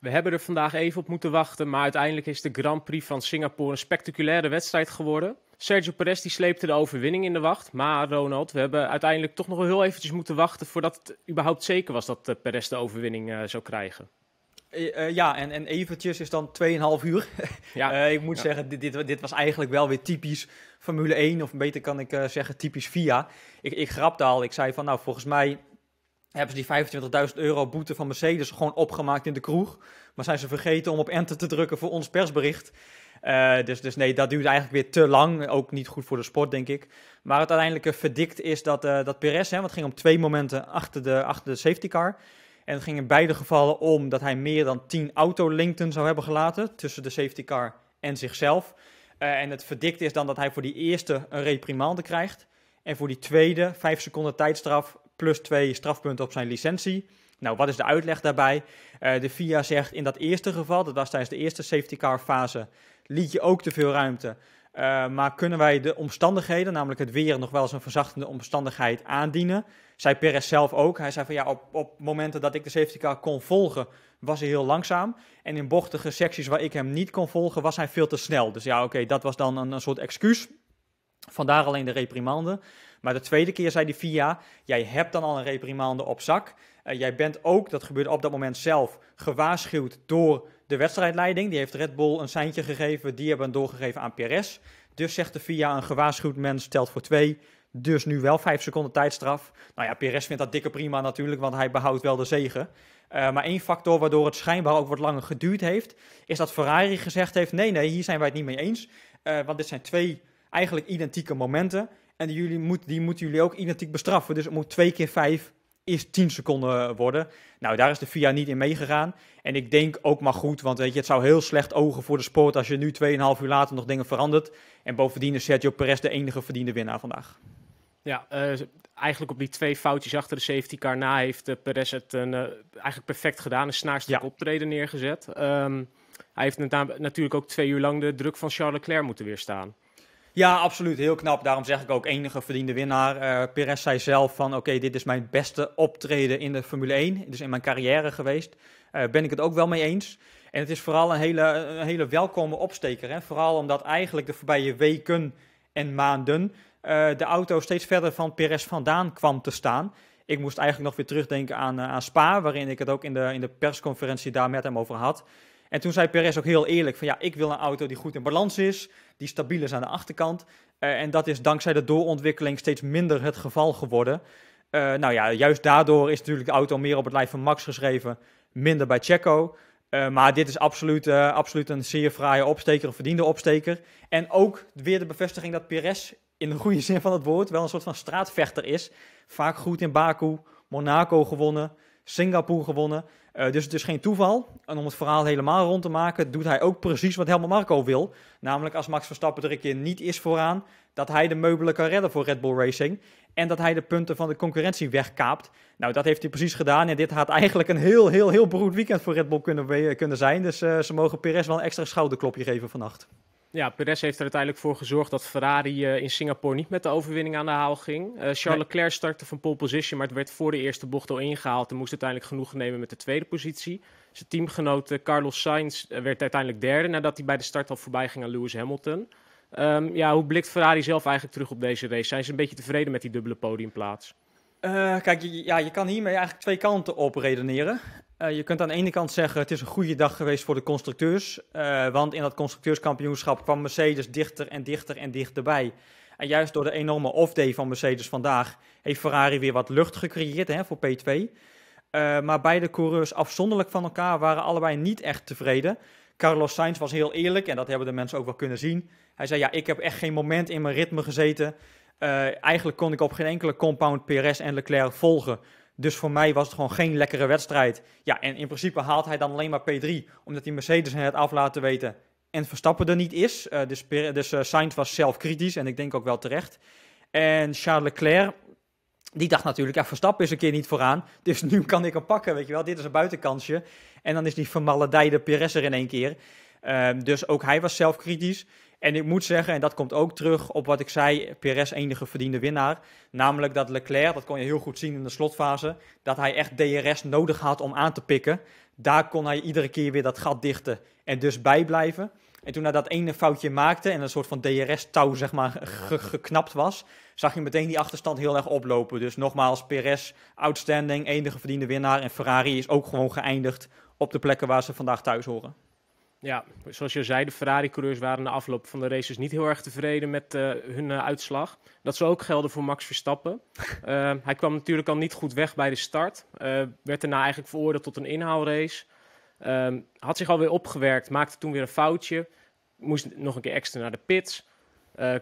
We hebben er vandaag even op moeten wachten, maar uiteindelijk is de Grand Prix van Singapore een spectaculaire wedstrijd geworden. Sergio Perez die sleepte de overwinning in de wacht. Maar Ronald, we hebben uiteindelijk toch nog wel heel eventjes moeten wachten voordat het überhaupt zeker was dat eh, Perez de overwinning eh, zou krijgen. Eh, ja, en, en eventjes is dan 2,5 uur. Ja. Uh, ik moet zeggen, dit, dit, dit, was eigenlijk wel weer typisch Formule 1, of beter kan ik zeggen typisch FIA. Ik, ik grapte al, ik zei van nou volgens mij hebben ze die 25.000 euro boete van Mercedes gewoon opgemaakt in de kroeg. Maar zijn ze vergeten om op enter te drukken voor ons persbericht. Eh, dus, dus nee, dat duurt eigenlijk weer te lang. Ook niet goed voor de sport, denk ik. Maar het uiteindelijke verdikt is dat, uh, dat Perez, want het ging om twee momenten achter de, achter de safety car. En het ging in beide gevallen om dat hij meer dan 10 auto linkten zou hebben gelaten tussen de safety car en zichzelf. Eh, en het verdikt is dan dat hij voor die eerste een reprimande krijgt. En voor die tweede, 5 seconden tijdstraf, plus twee strafpunten op zijn licentie. Nou, wat is de uitleg daarbij? Eh, de FIA zegt in dat eerste geval, dat was tijdens de eerste safety car fase, liet je ook te veel ruimte. Eh, maar kunnen wij de omstandigheden, namelijk het weer, nog wel eens een verzachtende omstandigheid aandienen? Zij Perez zelf ook. Hij zei van ja, op, op momenten dat ik de safety car kon volgen, was hij heel langzaam. En in bochtige secties waar ik hem niet kon volgen, was hij veel te snel. Dus ja, oké, dat was dan een, een soort excuus. Vandaar alleen de reprimande. Maar de tweede keer zei de VIA, jij hebt dan al een reprimande op zak. Eh, jij bent ook, dat gebeurde op dat moment zelf, gewaarschuwd door de wedstrijdleiding. Die heeft Red Bull een seintje gegeven, die hebben een doorgegeven aan PRS. Dus zegt de VIA, een gewaarschuwd mens telt voor twee. Dus nu wel vijf seconden tijdstraf. Nou ja, PRS vindt dat dikke prima natuurlijk, want hij behoudt wel de zegen. Eh, maar één factor waardoor het schijnbaar ook wat langer geduurd heeft, is dat Ferrari gezegd heeft: nee, nee, hier zijn wij het niet mee eens. Eh, want dit zijn twee eigenlijk identieke momenten. En die, jullie moet, die moeten jullie ook identiek bestraffen. Dus het moet twee keer vijf is 10 seconden eh, worden. Nou, daar is de VIA niet in meegegaan. En ik denk ook maar goed, want weet je, het zou heel slecht ogen voor de sport als je nu 2,5 uur later nog dingen verandert. En bovendien is Sergio Perez de enige verdiende winnaar vandaag. Ja, eh, eigenlijk op die twee foutjes achter de safety car na heeft eh, Perez het een, eigenlijk perfect gedaan. Een snaarstuk ja. optreden neergezet. Ehm, hij heeft natuurlijk ook twee uur lang de druk van Charles Leclerc moeten weerstaan. Ja, absoluut. Heel knap. Daarom zeg ik ook enige verdiende winnaar. Uh, Perez zei zelf van oké, dit is mijn beste optreden in de Formule 1. Dus in mijn carrière geweest. Uh, ben ik het ook wel mee eens. En het is vooral een hele, een hele welkome opsteker. Hè? Vooral omdat eigenlijk de voorbije weken en maanden eh, de auto steeds verder van Perez vandaan kwam te staan. Ik moest eigenlijk nog weer terugdenken aan, aan Spa, waarin ik het ook in de, in de persconferentie daar met hem over had. En toen zei Perez ook heel eerlijk van ja, ik wil een auto die goed in balans is, die stabiel is aan de achterkant. Eh, en dat is dankzij de doorontwikkeling steeds minder het geval geworden. Eh, nou ja, juist daardoor is natuurlijk de auto meer op het lijf van Max geschreven, minder bij Checo. Eh, maar dit is absoluut, absoluut een zeer fraaie opsteker, een verdiende opsteker. En ook weer de bevestiging dat Perez in de goede zin van het woord wel een soort van straatvechter is. Vaak goed in Baku, Monaco gewonnen. Singapore gewonnen. Eh, dus het is geen toeval. En om het verhaal helemaal rond te maken, doet hij ook precies wat Helmut Marco wil. Namelijk als Max Verstappen er een keer niet is vooraan, dat hij de meubelen kan redden voor Red Bull Racing. En dat hij de punten van de concurrentie wegkaapt. Nou, dat heeft hij precies gedaan. En dit had eigenlijk een heel, heel, heel beroerd weekend voor Red Bull kunnen, kunnen zijn. Dus eh, ze mogen Perez wel een extra schouderklopje geven vannacht. Ja, Perez heeft er uiteindelijk voor gezorgd dat Ferrari eh, in Singapore niet met de overwinning aan de haal ging. Eh, Charles Leclerc startte van pole position, maar het werd voor de eerste bocht al ingehaald en moest uiteindelijk genoegen nemen met de tweede positie. Zijn teamgenoot eh, Carlos Sainz werd uiteindelijk derde nadat hij bij de start al voorbij ging aan Lewis Hamilton. Ehm, ja, hoe blikt Ferrari zelf eigenlijk terug op deze race? Zijn ze een beetje tevreden met die dubbele podiumplaats? kijk, ja, je kan hiermee eigenlijk twee kanten op redeneren. Eh, je kunt aan de ene kant zeggen, het is een goede dag geweest voor de constructeurs. Eh, want in dat constructeurskampioenschap kwam Mercedes dichter en dichter en dichterbij. En juist door de enorme off-day van Mercedes vandaag heeft Ferrari weer wat lucht gecreëerd hè, voor P2. Eh, maar beide coureurs afzonderlijk van elkaar waren allebei niet echt tevreden. Carlos Sainz was heel eerlijk en dat hebben de mensen ook wel kunnen zien. Hij zei, ja, ik heb echt geen moment in mijn ritme gezeten. eigenlijk kon ik op geen enkele compound PRS en Leclerc volgen. Dus voor mij was het gewoon geen lekkere wedstrijd. Ja, en in principe haalt hij dan alleen maar P3, omdat die Mercedes het af laten weten en Verstappen er niet is. Eh, dus dus Sainz was zelf kritisch en ik denk ook wel terecht. En Charles Leclerc, die dacht natuurlijk, ja, Verstappen is een keer niet vooraan. Dus nu kan ik hem pakken, weet je wel. Dit is een buitenkansje. En dan is die vermaledijde Perez er in één keer. Ehm, dus ook hij was zelfkritisch. En ik moet zeggen, en dat komt ook terug op wat ik zei, PRS enige verdiende winnaar. Namelijk dat Leclerc, dat kon je heel goed zien in de slotfase, dat hij echt DRS nodig had om aan te pikken. Daar kon hij iedere keer weer dat gat dichten en dus bijblijven. En toen hij dat ene foutje maakte en een soort van DRS-touw zeg maar geknapt was, zag je meteen die achterstand heel erg oplopen. Dus nogmaals, PRS outstanding, enige verdiende winnaar. En Ferrari is ook gewoon geëindigd op de plekken waar ze vandaag thuis horen ja, zoals je zei, de Ferrari-coureurs waren na afloop van de races niet heel erg tevreden met eh, hun eh, uitslag. Dat zou ook gelden voor Max Verstappen. Eh, hij kwam natuurlijk al niet goed weg bij de start. werd daarna eigenlijk veroordeeld tot een inhaalrace. Ehm, had zich alweer opgewerkt, maakte toen weer een foutje. Moest nog een keer extra naar de pits.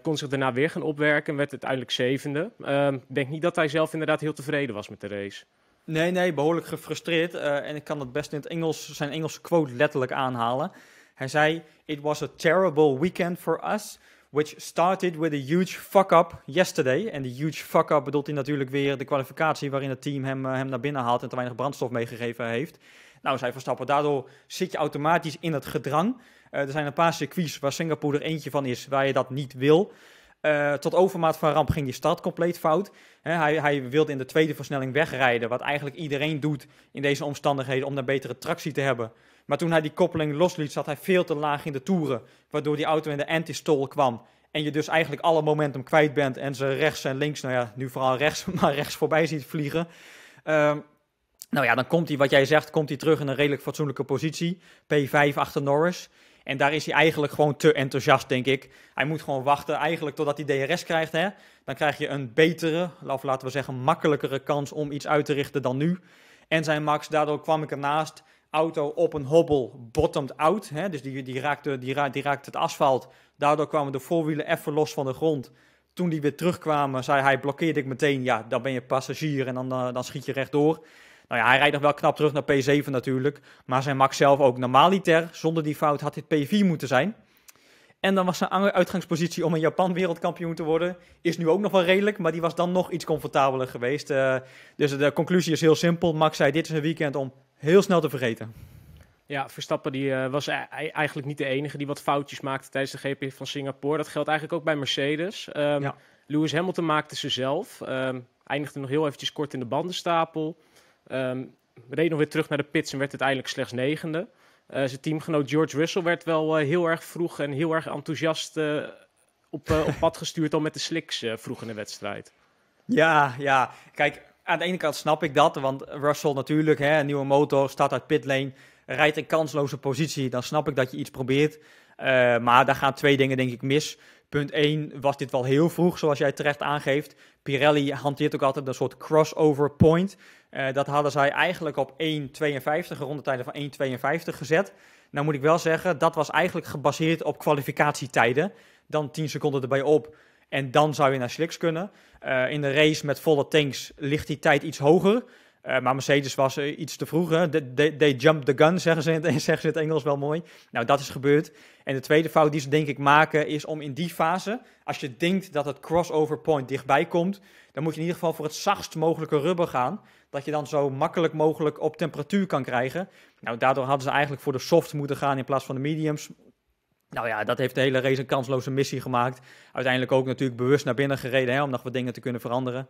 kon zich daarna weer gaan opwerken en werd uiteindelijk zevende. Ehm, ik denk niet dat hij zelf inderdaad heel tevreden was met de race. Nee, nee, behoorlijk gefrustreerd. Eh, en ik kan het best in het Engels, zijn Engelse quote letterlijk aanhalen. Hij zei: It was a terrible weekend for us, which started with a huge fuck-up yesterday. En die huge fuck-up bedoelt hij natuurlijk weer de kwalificatie waarin het team hem, eh, hem naar binnen haalt en te weinig brandstof meegegeven heeft. Nou, zij Verstappen, daardoor zit je automatisch in het gedrang. Eh, er zijn een paar circuits waar Singapore er eentje van is, waar je dat niet wil. Eh, tot overmaat van ramp ging die start compleet fout. hij, hij, wilde in de tweede versnelling wegrijden, wat eigenlijk iedereen doet in deze omstandigheden om een betere tractie te hebben. Maar toen hij die koppeling losliet, zat hij veel te laag in de toeren, waardoor die auto in de anti-stall kwam. En je dus eigenlijk alle momentum kwijt bent en ze rechts en links, nou ja, nu vooral rechts, maar rechts voorbij ziet vliegen. Ehm, nou ja, dan komt hij, wat jij zegt, komt hij terug in een redelijk fatsoenlijke positie. P5 achter Norris. En daar is hij eigenlijk gewoon te enthousiast, denk ik. Hij moet gewoon wachten eigenlijk totdat hij DRS krijgt. Hè? Dan krijg je een betere, of laten we zeggen makkelijkere kans om iets uit te richten dan nu. En zijn Max, daardoor kwam ik ernaast. Auto op een hobbel, bottomed out. Hè? Dus die, die, raakte, die, het asfalt. Daardoor kwamen de voorwielen even los van de grond. Toen die weer terugkwamen, zei hij, blokkeerde ik meteen. Ja, dan ben je passagier en dan, eh, dan schiet je rechtdoor. Nou ja, hij rijdt nog wel knap terug naar P7 natuurlijk. Maar zijn Max zelf ook normaliter. Zonder die fout had dit P4 moeten zijn. En dan was zijn uitgangspositie om een Japan wereldkampioen te worden. Is nu ook nog wel redelijk, maar die was dan nog iets comfortabeler geweest. Eh, dus de conclusie is heel simpel. Max zei, dit is een weekend om heel snel te vergeten. Ja, Verstappen die, eh, was e- e- eigenlijk niet de enige die wat foutjes maakte tijdens de GP van Singapore. Dat geldt eigenlijk ook bij Mercedes. Ehm, Lewis Hamilton maakte ze zelf. Ehm, eindigde nog heel eventjes kort in de bandenstapel. Ehm, we reed nog weer terug naar de pits en werd uiteindelijk slechts negende. Uh, zijn teamgenoot George Russell werd wel eh, heel erg vroeg en heel erg enthousiast eh, op, op pad gestuurd al met de slicks vroeg in de wedstrijd. Ja, ja. Kijk, aan de ene kant snap ik dat, want Russell natuurlijk, hè, een nieuwe motor, staat uit pitlane, rijdt in kansloze positie, dan snap ik dat je iets probeert. maar daar gaan twee dingen denk ik mis. Punt 1 was dit wel heel vroeg, zoals jij terecht aangeeft. Pirelli hanteert ook altijd een soort crossover point. Eh, dat hadden zij eigenlijk op 1.52, rondetijden van 1.52 gezet. Nou moet ik wel zeggen, dat was eigenlijk gebaseerd op kwalificatietijden. Dan 10 seconden erbij op en dan zou je naar Slicks kunnen. Eh, in de race met volle tanks ligt die tijd iets hoger. Eh, maar Mercedes was eh, iets te vroeg. They, they, jumped the gun, zeggen ze, in, zeggen ze het Engels wel mooi. Nou, dat is gebeurd. En de tweede fout die ze denk ik maken is om in die fase, als je denkt dat het crossover point dichtbij komt, dan moet je in ieder geval voor het zachtst mogelijke rubber gaan. Dat je dan zo makkelijk mogelijk op temperatuur kan krijgen. Nou, daardoor hadden ze eigenlijk voor de soft moeten gaan in plaats van de mediums. Nou ja, dat heeft de hele race een kansloze missie gemaakt. Uiteindelijk ook natuurlijk bewust naar binnen gereden hè, om nog wat dingen te kunnen veranderen.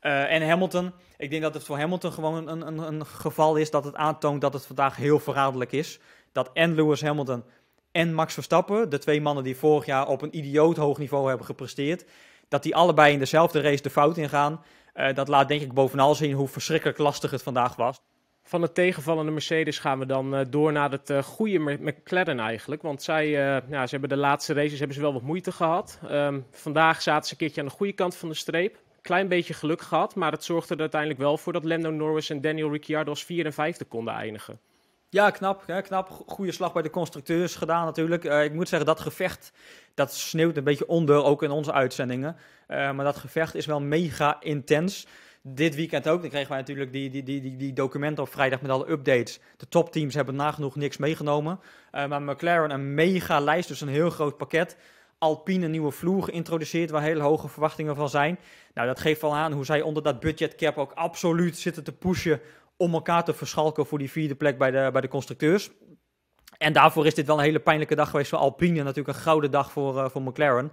Eh, en Hamilton, ik denk dat het voor Hamilton gewoon een, een, een geval is dat het aantoont dat het vandaag heel verraderlijk is. Dat en Lewis Hamilton en Max Verstappen, de twee mannen die vorig jaar op een idioot hoog niveau hebben gepresteerd, dat die allebei in dezelfde race de fout ingaan. Eh, dat laat denk ik bovenal zien hoe verschrikkelijk lastig het vandaag was. Van het tegenvallende Mercedes gaan we dan eh, door naar het uh, goede McLaren eigenlijk. Want zij ja, ze hebben de laatste races hebben ze wel wat moeite gehad. Ehm, vandaag zaten ze een keertje aan de goede kant van de streep klein beetje geluk gehad, maar het zorgde er uiteindelijk wel voor dat Lando Norris en Daniel Ricciardo als vier en konden eindigen. Ja, knap. Hè, knap. Goede slag bij de constructeurs gedaan natuurlijk. Eh, ik moet zeggen, dat gevecht, dat sneeuwt een beetje onder, ook in onze uitzendingen. Eh, maar dat gevecht is wel mega intens. Dit weekend ook. Dan kregen wij natuurlijk die, die, die, die, die documenten op vrijdag met alle updates. De topteams hebben nagenoeg niks meegenomen. Eh, maar McLaren een mega lijst, dus een heel groot pakket. Alpine een nieuwe vloer geïntroduceerd waar hele hoge verwachtingen van zijn. Nou, dat geeft wel aan hoe zij onder dat budgetcap ook absoluut zitten te pushen om elkaar te verschalken voor die vierde plek bij de, bij de constructeurs. En daarvoor is dit wel een hele pijnlijke dag geweest voor Alpine. Natuurlijk een gouden dag voor, eh, voor McLaren.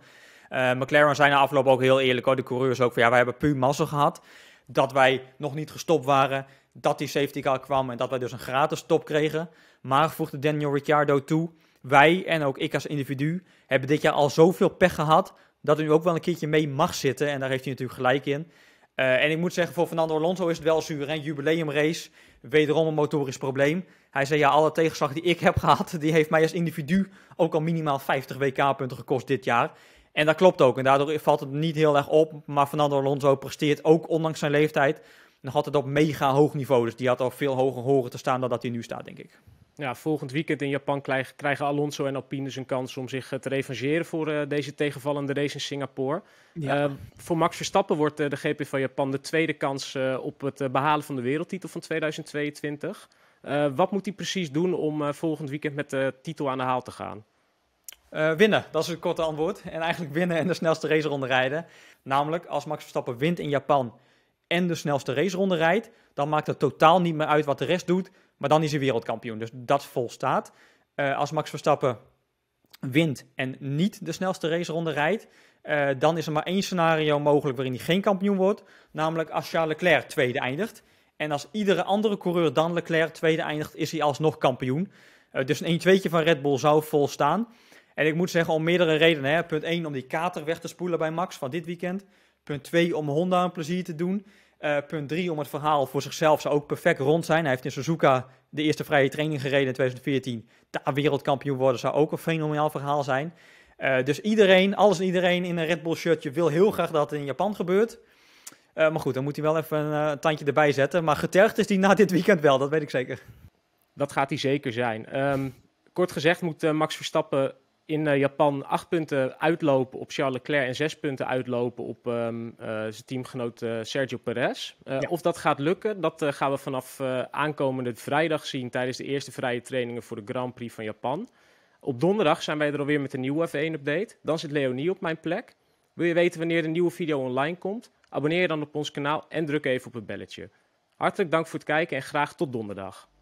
Eh, McLaren zijn na afloop ook heel eerlijk hoor. De coureurs ook van ja, wij hebben puur massa gehad. Dat wij nog niet gestopt waren. Dat die safety car kwam en dat wij dus een gratis stop kregen. Maar voegde Daniel Ricciardo toe wij en ook ik als individu hebben dit jaar al zoveel pech gehad dat u nu ook wel een keertje mee mag zitten. En daar heeft hij natuurlijk gelijk in. Eh, en ik moet zeggen, voor Fernando Alonso is het wel zuur. Een jubileumrace, wederom een motorisch probleem. Hij zei, ja, alle tegenslag die ik heb gehad, die heeft mij als individu ook al minimaal 50 WK-punten gekost dit jaar. En dat klopt ook. En daardoor valt het niet heel erg op. Maar Fernando Alonso presteert ook ondanks zijn leeftijd nog altijd op mega hoog niveau. Dus die had al veel hoger horen te staan dan dat hij nu staat, denk ik. Ja, volgend weekend in Japan krijgen Alonso en Alpine dus een kans om zich eh, te revancheren voor eh, deze tegenvallende race in Singapore. Eh, voor Max Verstappen wordt de GP van Japan de tweede kans op het behalen van de wereldtitel van 2022. wat moet hij precies doen om volgend weekend met de titel aan de haal te gaan? winnen, dat is het korte antwoord. En eigenlijk winnen en de snelste ronde rijden. Namelijk, als Max Verstappen wint in Japan, en de snelste raceronde rijdt, dan maakt het totaal niet meer uit wat de rest doet. Maar dan is hij wereldkampioen. Dus dat volstaat. Uh, als Max Verstappen wint en niet de snelste raceronde rijdt, eh, dan is er maar één scenario mogelijk waarin hij geen kampioen wordt. Namelijk als Charles Leclerc tweede eindigt. En als iedere andere coureur dan Leclerc tweede eindigt, is hij alsnog kampioen. Eh, dus een 1-2'tje van Red Bull zou volstaan. En ik moet zeggen, om meerdere redenen. Hè. Punt 1, om die kater weg te spoelen bij Max van dit weekend. Punt 2, om Honda een plezier te doen. Eh, punt 3, om het verhaal voor zichzelf zou ook perfect rond zijn. Hij heeft in Suzuka de eerste vrije training gereden in 2014. Daar wereldkampioen worden zou ook een fenomenaal verhaal zijn. Eh, dus iedereen, alles en iedereen in een Red Bull shirtje wil heel graag dat het in Japan gebeurt. Eh, maar goed, dan moet hij wel even een, tandje erbij zetten. Maar getergd is hij na dit weekend wel, dat weet ik zeker. Dat gaat hij zeker zijn. Ehm, kort gezegd moet Max Verstappen in eh, Japan acht punten uitlopen op Charles Leclerc en zes punten uitlopen op ehm, eh, zijn teamgenoot eh, Sergio Perez. Of dat gaat lukken, dat gaan we vanaf aankomende vrijdag zien tijdens de eerste vrije trainingen voor de Grand Prix van Japan. Op donderdag zijn wij er alweer met een nieuwe F1-update. Dan zit Leonie op mijn plek. Wil je weten wanneer de nieuwe video online komt? Abonneer je dan op ons kanaal en druk even op het belletje. Hartelijk dank voor het kijken en graag tot donderdag.